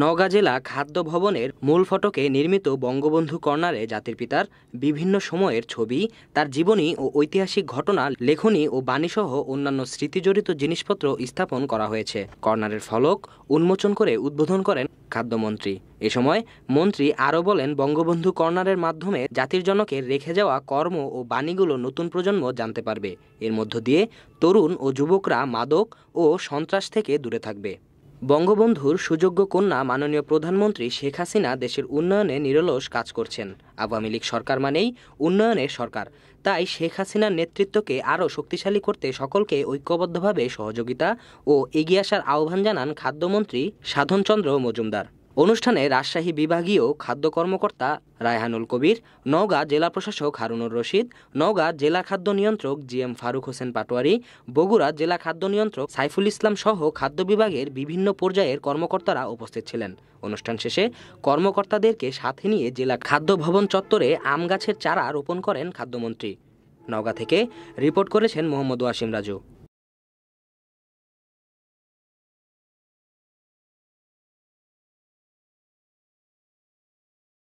নওগাঁ জেলা খাদ্য ভবনের মূল ফটকে নির্মিত বঙ্গবন্ধু কর্নারে জাতির পিতার বিভিন্ন সময়ের ছবি তার জীবনী ও ঐতিহাসিক ঘটনা লেখনী ও বাণীসহ অন্যান্য স্মৃতিজড়িত জিনিসপত্র স্থাপন করা হয়েছে কর্নারের ফলক উন্মোচন করে উদ্বোধন করেন খাদ্যমন্ত্রী এ সময় মন্ত্রী আরও বলেন বঙ্গবন্ধু কর্নারের মাধ্যমে জাতির জনকের রেখে যাওয়া কর্ম ও বাণীগুলো নতুন প্রজন্ম জানতে পারবে এর মধ্য দিয়ে তরুণ ও যুবকরা মাদক ও সন্ত্রাস থেকে দূরে থাকবে বঙ্গবন্ধুর সুযোগ্য কন্যা মাননীয় প্রধানমন্ত্রী শেখ হাসিনা দেশের উন্নয়নে নিরলস কাজ করছেন আওয়ামী লীগ সরকার মানেই উন্নয়নের সরকার তাই শেখ হাসিনার নেতৃত্বকে আরও শক্তিশালী করতে সকলকে ঐক্যবদ্ধভাবে সহযোগিতা ও এগিয়ে আসার আহ্বান জানান খাদ্যমন্ত্রী সাধনচন্দ্র মজুমদার অনুষ্ঠানে রাজশাহী বিভাগীয় খাদ্য কর্মকর্তা রায়হানুল কবির নওগাঁ জেলা প্রশাসক হারুনুর রশিদ নওগাঁ জেলা খাদ্য নিয়ন্ত্রক জি এম ফারুক হোসেন পাটোয়ারি বগুড়া জেলা খাদ্য নিয়ন্ত্রক সাইফুল ইসলাম সহ খাদ্য বিভাগের বিভিন্ন পর্যায়ের কর্মকর্তারা উপস্থিত ছিলেন অনুষ্ঠান শেষে কর্মকর্তাদেরকে সাথে নিয়ে জেলা খাদ্য ভবন চত্বরে আম গাছের চারা রোপণ করেন খাদ্যমন্ত্রী নওগাঁ থেকে রিপোর্ট করেছেন মোহাম্মদ ওয়াসিম রাজু